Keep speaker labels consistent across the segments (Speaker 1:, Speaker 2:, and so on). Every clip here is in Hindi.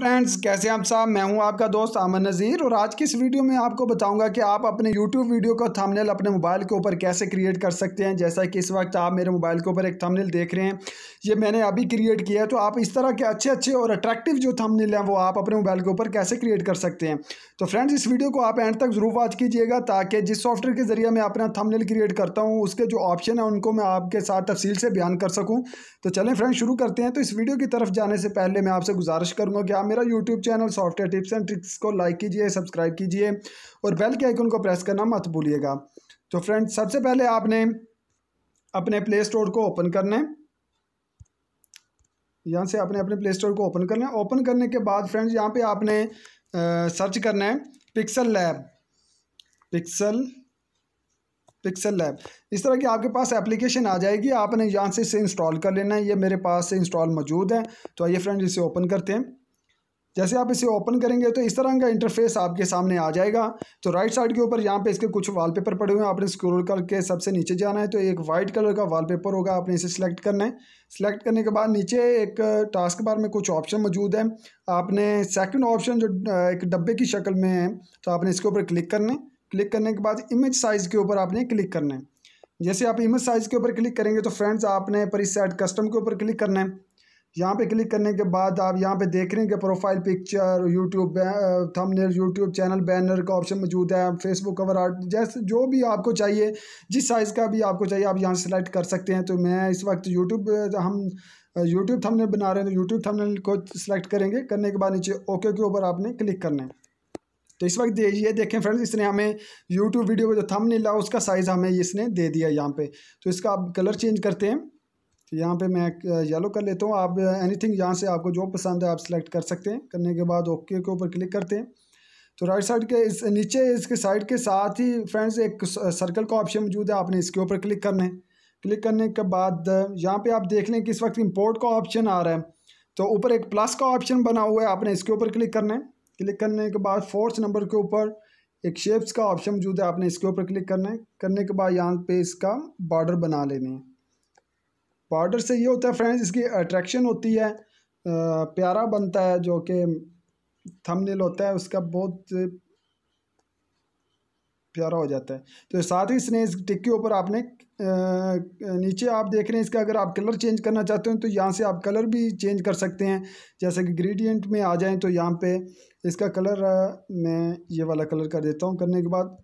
Speaker 1: फ्रेंड्स कैसे आप साहब मैं हूं आपका दोस्त आमन नज़ीर और आज की इस वीडियो में आपको बताऊंगा कि आप अपने यूट्यूब वीडियो का थंबनेल अपने मोबाइल के ऊपर कैसे क्रिएट कर सकते हैं जैसा कि इस वक्त आप मेरे मोबाइल के ऊपर एक थंबनेल देख रहे हैं ये मैंने अभी क्रिएट किया है तो आप इस तरह के अच्छे अच्छे और अट्रैक्टिव जो थमनेल हैं वो आप अपने मोबाइल के ऊपर कैसे क्रिएट कर सकते हैं तो फ्रेंड्स इस वीडियो को आप एंड तक ज़रूर वॉच कीजिएगा ताकि जिस सॉफ्टवेयर के ज़रिए मैं अपना थमनेल क्रिएट करता हूँ उसके जो ऑप्शन है उनको मैं आपके साथ तफसील से बयान कर सकूँ तो चलें फ्रेंड्स शुरू करते हैं तो इस वीडियो की तरफ जाने से पहले मैं आपसे गुजारिश करूँगा कि आप मेरा YouTube channel software tips and tricks को लाइक कीजिए सब्सक्राइब कीजिए और बेल के आइकन को प्रेस करना मत भूलिएगा तो फ्रेंड्स सबसे पहले आपने अपने प्ले स्टोर को ओपन करना है यहाँ से आपने अपने प्ले स्टोर को ओपन करना है ओपन करने के बाद फ्रेंड्स यहाँ पे आपने आ, सर्च करना है pixel lab pixel pixel lab इस तरह की आपके पास एप्लीकेशन आ जाएगी आपने यहाँ से इसे इंस्टॉल कर लेना है ये मेरे पास इंस्टॉल मौजूद है तो आइए फ्रेंड्स इसे ओपन करते हैं जैसे आप इसे ओपन करेंगे तो इस तरह का इंटरफेस आपके सामने आ जाएगा तो राइट साइड के ऊपर यहाँ पे इसके कुछ वॉलपेपर पड़े हुए हैं आपने स्क्रोल करके सबसे नीचे जाना है तो एक वाइट कलर का वॉलपेपर होगा आपने इसे सिलेक्ट करना है सिलेक्ट करने के बाद नीचे एक टास्क बार में कुछ ऑप्शन मौजूद है आपने सेकेंड ऑप्शन जो एक डब्बे की शक्ल में है तो आपने इसके ऊपर क्लिक करना है क्लिक करने के बाद इमेज साइज़ के ऊपर आपने क्लिक करना है जैसे आप इमेज साइज़ के ऊपर क्लिक करेंगे तो फ्रेंड्स आपने परिस कस्टम के ऊपर क्लिक करना है यहाँ पे क्लिक करने के बाद आप यहाँ पे देख रहे हैं कि profile picture YouTube thumbnail YouTube channel banner का ऑप्शन मौजूद है फेसबुक कवर आर्ट जैसे जो भी आपको चाहिए जिस साइज़ का भी आपको चाहिए आप यहाँ सेलेक्ट कर सकते हैं तो मैं इस वक्त यूट्यूब हम यूट्यूब थंबनेल बना रहे हैं तो यूट्यूब थंबनेल को सिलेक्ट करेंगे करने के बाद नीचे ओके के ऊपर आपने क्लिक करना है तो इस वक्त ये देखें फ्रेंड्स इसने हमें यूट्यूब वीडियो का जो थंबनेल है उसका साइज़ हमें इसने दे दिया यहाँ पे तो इसका आप कलर चेंज करते हैं तो यहाँ पे मैं येलो कर लेता हूँ आप एनीथिंग यहाँ से आपको जो पसंद है आप सिलेक्ट कर सकते हैं करने के बाद ओके के ऊपर क्लिक करते हैं तो राइट साइड के इस नीचे इसके साइड के साथ ही फ्रेंड्स एक सर्कल का ऑप्शन मौजूद है आपने इसके ऊपर क्लिक करना है क्लिक करने के बाद यहाँ पे आप देख लें कि इस वक्त इंपोर्ट का ऑप्शन आ रहा है तो ऊपर एक प्लस का ऑप्शन बना हुआ है आपने इसके ऊपर क्लिक करना है क्लिक करने के बाद फोर्थ नंबर के ऊपर एक शेप्स का ऑप्शन मौजूद है आपने इसके ऊपर क्लिक करना है करने के बाद यहाँ पे इसका बॉर्डर बना लेने हैं पाउडर से ये होता है फ्रेंड्स इसकी अट्रैक्शन होती है प्यारा बनता है जो कि थंबनेल होता है उसका बहुत प्यारा हो जाता है तो साथ ही इसने इस टिक के ऊपर आपने नीचे आप देख रहे हैं इसका अगर आप कलर चेंज करना चाहते हो तो यहाँ से आप कलर भी चेंज कर सकते हैं जैसे कि ग्रेडियंट में आ जाएं तो यहाँ पे इसका कलर मैं ये वाला कलर कर देता हूँ करने के बाद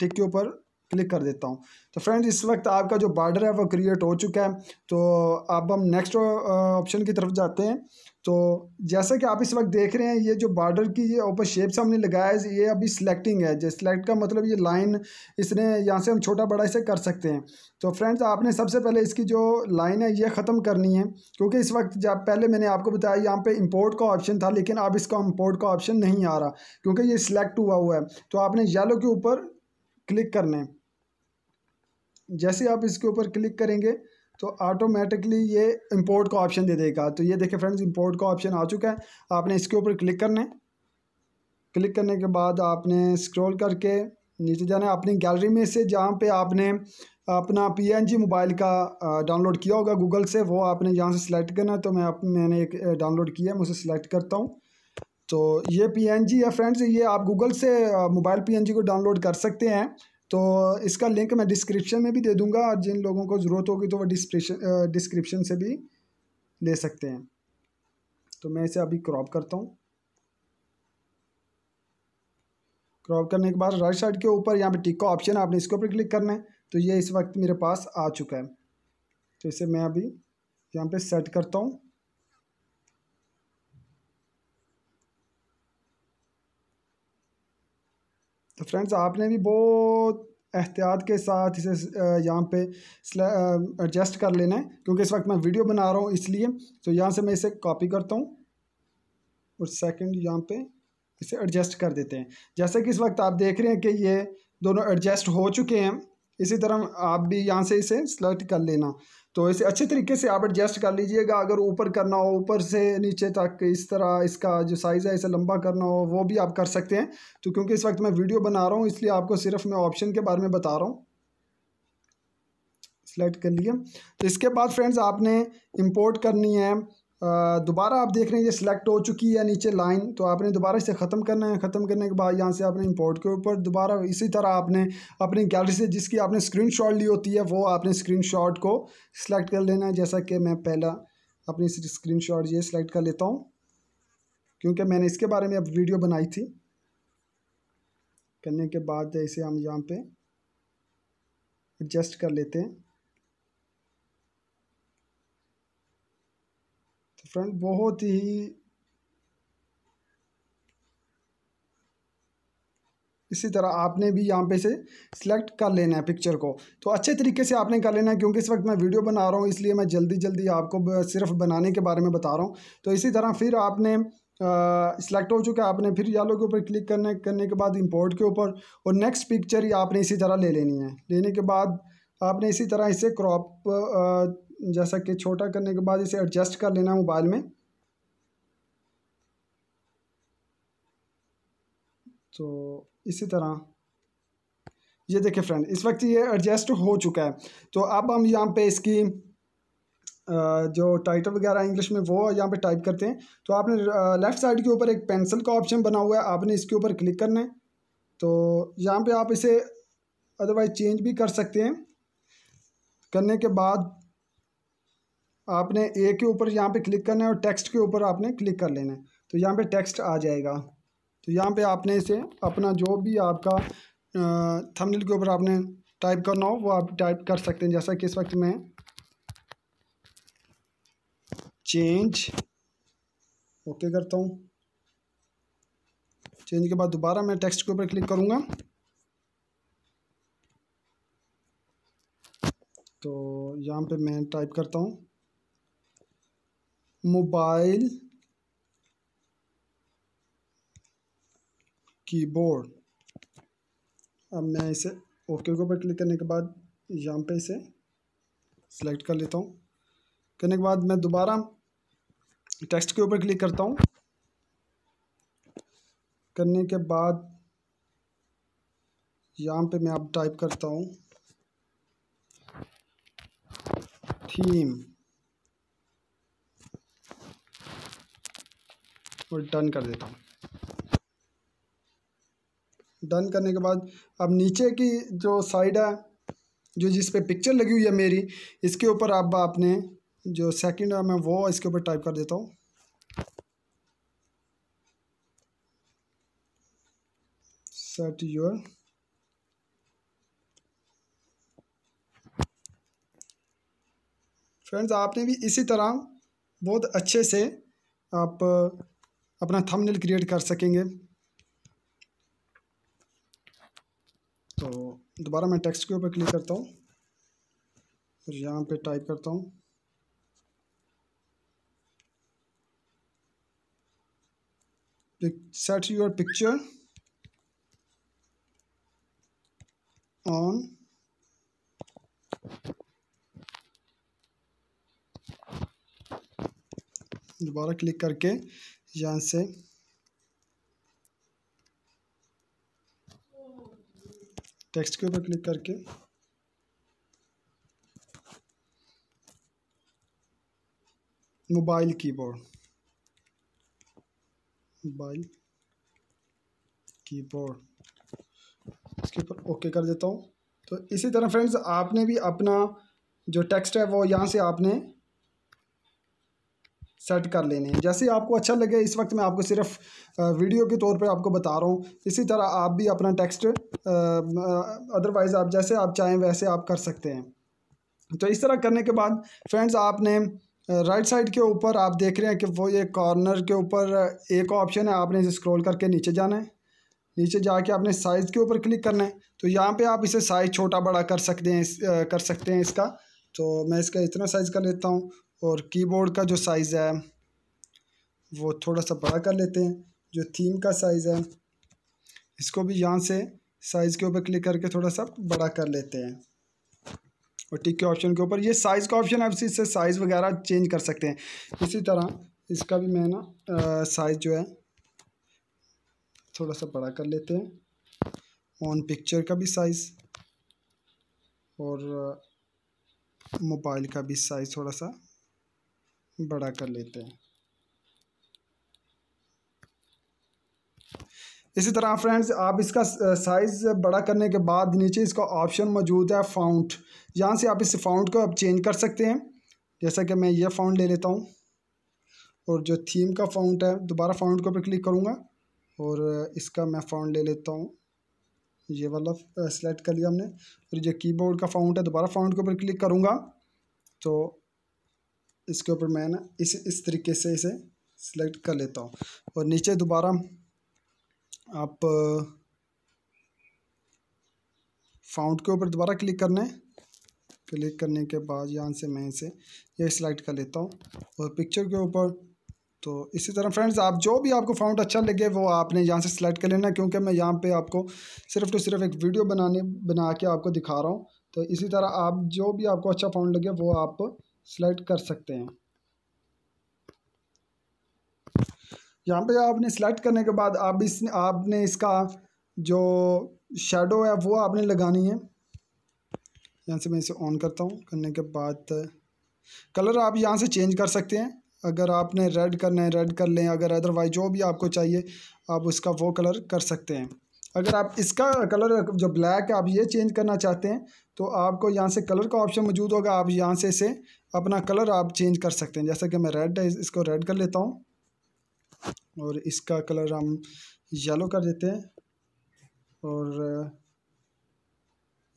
Speaker 1: टिक के ऊपर क्लिक कर देता हूँ तो फ्रेंड्स इस वक्त आपका जो बॉर्डर है वो क्रिएट हो चुका है तो अब हम नेक्स्ट ऑप्शन की तरफ जाते हैं तो जैसा कि आप इस वक्त देख रहे हैं ये जो बॉर्डर की ये ओपन शेप से हमने लगाया है ये अभी सिलेक्टिंग है जैसे सिलेक्ट का मतलब ये लाइन इसने यहाँ से हम छोटा बड़ा इसे कर सकते हैं तो फ्रेंड्स आपने सबसे पहले इसकी जो लाइन है ये ख़त्म करनी है क्योंकि इस वक्त जब पहले मैंने आपको बताया यहाँ पे इंपोर्ट का ऑप्शन था लेकिन अब इसका इम्पोर्ट का ऑप्शन नहीं आ रहा क्योंकि ये सिलेक्ट हुआ हुआ है तो आपने येलो के ऊपर क्लिक करना है जैसे आप इसके ऊपर क्लिक करेंगे तो ऑटोमेटिकली ये इंपोर्ट का ऑप्शन दे देगा तो ये देखें फ्रेंड्स इंपोर्ट का ऑप्शन आ चुका है आपने इसके ऊपर क्लिक करना है क्लिक करने के बाद आपने स्क्रॉल करके नीचे जाना है अपनी गैलरी में से जहाँ पे आपने अपना पीएनजी मोबाइल का डाउनलोड किया होगा गूगल से वो आपने यहाँ से सिलेक्ट करना है तो मैं आप मैंने एक डाउनलोड किया है मैं उसे सिलेक्ट करता हूँ तो ये पीएनजी है फ्रेंड्स ये आप गूगल से मोबाइल पीएनजी को डाउनलोड कर सकते हैं तो इसका लिंक मैं डिस्क्रिप्शन में भी दे दूंगा और जिन लोगों को ज़रूरत होगी तो वो डिस्क्रिप्शन डिस्क्रिप्शन से भी ले सकते हैं तो मैं इसे अभी क्रॉप करता हूँ क्रॉप करने के बाद राइट साइड के ऊपर यहाँ पे टिक का ऑप्शन है आपने इसके ऊपर क्लिक करना है तो ये इस वक्त मेरे पास आ चुका है तो इसे मैं अभी यहाँ पे सेट करता हूँ तो फ्रेंड्स आपने भी बहुत एहतियात के साथ इसे यहाँ पे एडजस्ट कर लेना है क्योंकि इस वक्त मैं वीडियो बना रहा हूँ इसलिए तो यहाँ से मैं इसे कॉपी करता हूँ और सेकंड यहाँ पे इसे एडजस्ट कर देते हैं जैसे कि इस वक्त आप देख रहे हैं कि ये दोनों एडजस्ट हो चुके हैं इसी तरह आप भी यहाँ से इसे सिलेक्ट कर लेना तो इसे अच्छे तरीके से आप एडजस्ट कर लीजिएगा अगर ऊपर करना हो ऊपर से नीचे तक इस तरह इसका जो साइज़ है इसे लंबा करना हो वो भी आप कर सकते हैं तो क्योंकि इस वक्त मैं वीडियो बना रहा हूँ इसलिए आपको सिर्फ मैं ऑप्शन के बारे में बता रहा हूँ सेलेक्ट कर लिया तो इसके बाद फ्रेंड्स आपने इम्पोर्ट करनी है दोबारा आप देख रहे हैं ये सिलेक्ट हो चुकी है नीचे लाइन तो आपने दोबारा इसे ख़त्म करना है ख़त्म करने के बाद यहाँ से आपने इंपोर्ट के ऊपर दोबारा इसी तरह आपने अपनी गैलरी से जिसकी आपने स्क्रीनशॉट ली होती है वो आपने स्क्रीनशॉट को सिलेक्ट कर लेना है जैसा कि मैं पहला अपनी शॉट ये सिलेक्ट कर लेता हूँ क्योंकि मैंने इसके बारे में अब वीडियो बनाई थी करने के बाद इसे हम यहाँ पर एडजस्ट कर लेते हैं फ्रेंड बहुत ही इसी तरह आपने भी यहाँ पे से सिलेक्ट कर लेना है पिक्चर को तो अच्छे तरीके से आपने कर लेना है क्योंकि इस वक्त मैं वीडियो बना रहा हूँ इसलिए मैं जल्दी जल्दी आपको सिर्फ बनाने के बारे में बता रहा हूँ तो इसी तरह फिर आपने सेलेक्ट हो चुका है आपने फिर यालो के ऊपर क्लिक करने करने के बाद इंपोर्ट के ऊपर और नेक्स्ट पिक्चर ही आपने इसी तरह ले लेनी है लेने के बाद आपने इसी तरह इसे क्रॉप जैसा कि छोटा करने के बाद इसे एडजस्ट कर लेना मोबाइल में तो इसी तरह ये देखिए फ्रेंड इस वक्त ये एडजस्ट हो चुका है तो अब हम यहाँ पे इसकी जो टाइटल वगैरह इंग्लिश में वो यहाँ पे टाइप करते हैं तो आपने लेफ़्ट साइड के ऊपर एक पेंसिल का ऑप्शन बना हुआ है आपने इसके ऊपर क्लिक करना है तो यहाँ पे आप इसे अदरवाइज चेंज भी कर सकते हैं करने के बाद आपने ए के ऊपर यहाँ पे क्लिक करना है और टेक्स्ट के ऊपर आपने क्लिक कर लेना है तो यहाँ पे टेक्स्ट आ जाएगा तो यहाँ पे आपने इसे अपना जो भी आपका थंबनेल के ऊपर आपने टाइप करना हो वो आप टाइप कर सकते हैं जैसा कि इस वक्त मैं चेंज ओके करता हूँ चेंज के बाद दोबारा मैं टेक्स्ट के ऊपर क्लिक करूँगा तो यहाँ पे मैं टाइप करता हूँ मोबाइल कीबोर्ड अब मैं इसे ओके के ऊपर क्लिक करने के बाद यहाँ पे इसे सेलेक्ट कर लेता हूँ करने के बाद मैं दोबारा टेक्स्ट के ऊपर क्लिक करता हूँ करने के बाद यहाँ पे मैं अब टाइप करता हूँ थीम और डन कर देता हूँ डन करने के बाद अब नीचे की जो साइड है जो जिस पे पिक्चर लगी हुई है मेरी इसके ऊपर अब आप आपने जो सेकंड है मैं वो इसके ऊपर टाइप कर देता हूँ सेट योर फ्रेंड्स आपने भी इसी तरह बहुत अच्छे से आप अपना थंबनेल क्रिएट कर सकेंगे तो दोबारा मैं टेक्स्ट के ऊपर क्लिक करता हूँ फिर यहाँ पे टाइप करता हूँ सेट योर पिक्चर ऑन दोबारा क्लिक करके यहाँ से टेक्स्ट के ऊपर क्लिक करके मोबाइल कीबोर्ड मोबाइल कीबोर्ड इसके ऊपर ओके कर देता हूँ तो इसी तरह फ्रेंड्स आपने भी अपना जो टेक्स्ट है वो यहाँ से आपने सेट कर लेने हैं जैसे आपको अच्छा लगे इस वक्त मैं आपको सिर्फ वीडियो के तौर पे आपको बता रहा हूँ इसी तरह आप भी अपना टेक्स्ट अदरवाइज़ आप जैसे आप चाहें वैसे आप कर सकते हैं तो इस तरह करने के बाद फ्रेंड्स आपने राइट साइड के ऊपर आप देख रहे हैं कि वो ये कॉर्नर के ऊपर एक ऑप्शन है आपने इसे स्क्रॉल करके नीचे जाना है नीचे जाके आपने साइज़ के ऊपर क्लिक करना है तो यहाँ पे आप इसे साइज़ छोटा बड़ा कर सकते हैं कर सकते हैं इसका तो मैं इसका इतना साइज़ कर लेता हूँ और कीबोर्ड का जो साइज़ है वो थोड़ा सा बड़ा कर लेते हैं जो थीम का साइज़ है इसको भी यहाँ से साइज़ के ऊपर क्लिक करके थोड़ा सा बड़ा कर लेते हैं और टिक के ऑप्शन के ऊपर ये साइज़ का ऑप्शन है आप इससे साइज़ वगैरह चेंज कर सकते हैं इसी तरह इसका भी मैं ना साइज़ जो है थोड़ा सा बड़ा कर लेते हैं ऑन पिक्चर का भी साइज़ और मोबाइल का भी साइज़ थोड़ा सा बड़ा कर लेते हैं इसी तरह फ्रेंड्स आप इसका साइज़ बड़ा करने के बाद नीचे इसका ऑप्शन मौजूद है फ़ाउंट यहाँ से आप इस फ़ाउंट को अब चेंज कर सकते हैं जैसा कि मैं ये फ़ाउंट ले लेता हूँ और जो थीम का फ़ाउंट है दोबारा फ़ाउंट के ऊपर क्लिक करूँगा और इसका मैं फ़ाउंट ले लेता हूँ ये वाला सेलेक्ट कर लिया हमने और जो कीबोर्ड का फ़ाउंट है दोबारा फ़ाउंट के ऊपर क्लिक करूँगा तो इसके ऊपर मैं ना इस इस तरीके से इसे सिलेक्ट कर लेता हूँ और नीचे दोबारा आप फाउंड के ऊपर दोबारा क्लिक करना है क्लिक करने के बाद यहाँ से मैं इसे ये सिलेक्ट कर लेता हूँ और पिक्चर के ऊपर तो इसी तरह फ्रेंड्स आप जो भी आपको फाउंड अच्छा लगे वो आपने यहाँ से सिलेक्ट कर लेना क्योंकि मैं यहाँ पे आपको सिर्फ टू तो सिर्फ एक वीडियो बनाने बना के आपको दिखा रहा हूँ तो इसी तरह आप जो भी आपको अच्छा फाउंड लगे वो आप सिलेक्ट कर सकते हैं यहाँ पे आपने सेलेक्ट करने के बाद आप इस आपने इसका जो शेडो है वो आपने लगानी है यहाँ से मैं इसे ऑन करता हूँ करने के बाद कलर आप यहाँ से चेंज कर सकते हैं अगर आपने रेड करना है रेड कर लें अगर अदरवाइज जो भी आपको चाहिए आप उसका वो कलर कर सकते हैं अगर आप इसका कलर जो ब्लैक है आप ये चेंज करना चाहते हैं तो आपको यहाँ से कलर का ऑप्शन मौजूद होगा आप यहाँ से इसे अपना कलर आप चेंज कर सकते हैं जैसा कि मैं रेड है इसको रेड कर लेता हूँ और इसका कलर हम येलो कर देते हैं और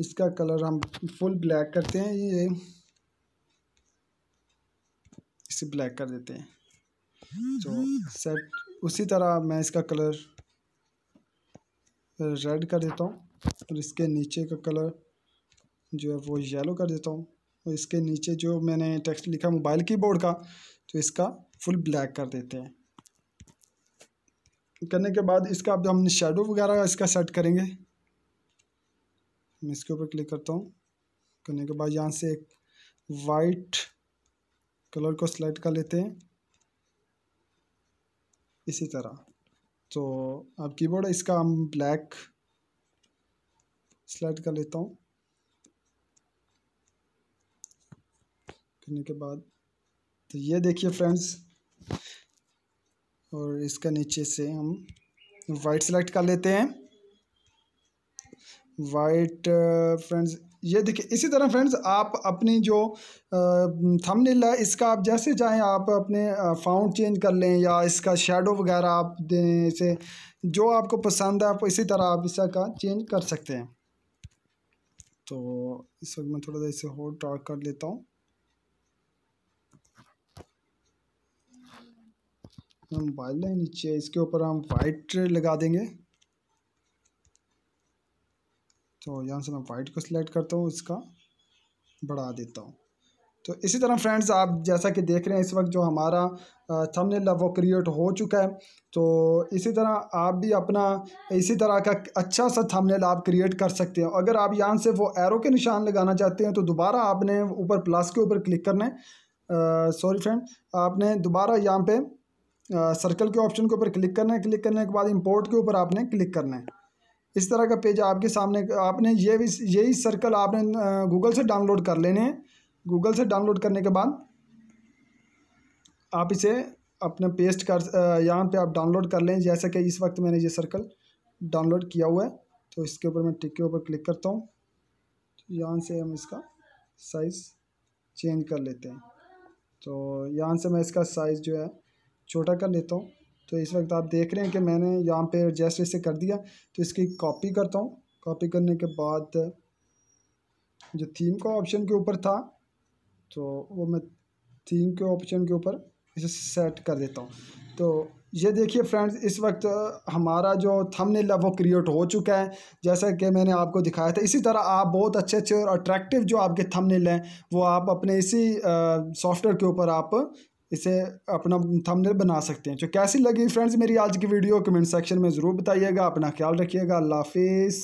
Speaker 1: इसका कलर हम फुल ब्लैक करते हैं ये इसे ब्लैक कर देते हैं तो सेट उसी तरह मैं इसका कलर रेड कर देता हूँ और इसके नीचे का कलर जो है वो येलो कर देता हूँ और इसके नीचे जो मैंने टेक्स्ट लिखा मोबाइल कीबोर्ड का तो इसका फुल ब्लैक कर देते हैं करने के बाद इसका अब हम शेडो वगैरह इसका सेट करेंगे मैं इसके ऊपर क्लिक करता हूँ करने के बाद यहाँ से एक वाइट कलर को सिलेक्ट कर लेते हैं इसी तरह तो अब कीबोर्ड है इसका हम ब्लैक सेलेक्ट कर लेता हूँ करने के बाद तो ये देखिए फ्रेंड्स और इसका नीचे से हम वाइट सेलेक्ट कर लेते हैं वाइट फ्रेंड्स ये देखिए इसी तरह फ्रेंड्स आप अपनी जो थंबनेल है इसका आप जैसे चाहें आप अपने फाउंड चेंज कर लें या इसका शेडो वगैरह आप दें इसे जो आपको पसंद है आप इसी तरह आप इसका चेंज कर सकते हैं तो इस वक्त मैं थोड़ा सा इसे होल्ड टॉक कर लेता हूँ मोबाइल है नीचे इसके ऊपर हम वाइट लगा देंगे तो यहाँ से मैं वाइट को सिलेक्ट करता हूँ इसका बढ़ा देता हूँ तो इसी तरह फ्रेंड्स आप जैसा कि देख रहे हैं इस वक्त जो हमारा थंबनेल है वो क्रिएट हो चुका है तो इसी तरह आप भी अपना इसी तरह का अच्छा सा थंबनेल आप क्रिएट कर सकते हैं अगर आप यहाँ से वो एरो के निशान लगाना चाहते हैं तो दोबारा आपने ऊपर प्लस के ऊपर क्लिक करना है सॉरी फ्रेंड आपने दोबारा यहाँ पर सर्कल के ऑप्शन के ऊपर क्लिक करना है क्लिक करने के बाद इम्पोर्ट के ऊपर आपने क्लिक करना है इस तरह का पेज आपके सामने आपने ये भी यही सर्कल आपने गूगल से डाउनलोड कर लेने हैं गूगल से डाउनलोड करने के बाद आप इसे अपने पेस्ट कर यहाँ पे आप डाउनलोड कर लें जैसे कि इस वक्त मैंने ये सर्कल डाउनलोड किया हुआ है तो इसके ऊपर मैं टिक के ऊपर क्लिक करता हूँ यहाँ से हम इसका साइज़ चेंज कर लेते हैं तो यहाँ से मैं इसका साइज़ जो है छोटा कर लेता हूँ तो इस वक्त आप देख रहे हैं कि मैंने यहाँ पे जैसे इसे कर दिया तो इसकी कॉपी करता हूँ कॉपी करने के बाद जो थीम का ऑप्शन के ऊपर था तो वो मैं थीम के ऑप्शन के ऊपर इसे सेट कर देता हूँ तो ये देखिए फ्रेंड्स इस वक्त हमारा जो थंबनेल है वो क्रिएट हो चुका है जैसा कि मैंने आपको दिखाया था इसी तरह आप बहुत अच्छे अच्छे और अट्रैक्टिव जो आपके थंबनेल हैं वो आप अपने इसी सॉफ्टवेयर के ऊपर आप इसे अपना थंबनेल बना सकते हैं तो कैसी लगी फ्रेंड्स मेरी आज की वीडियो कमेंट सेक्शन में ज़रूर बताइएगा अपना ख्याल रखिएगा अल्लाह हाफिज़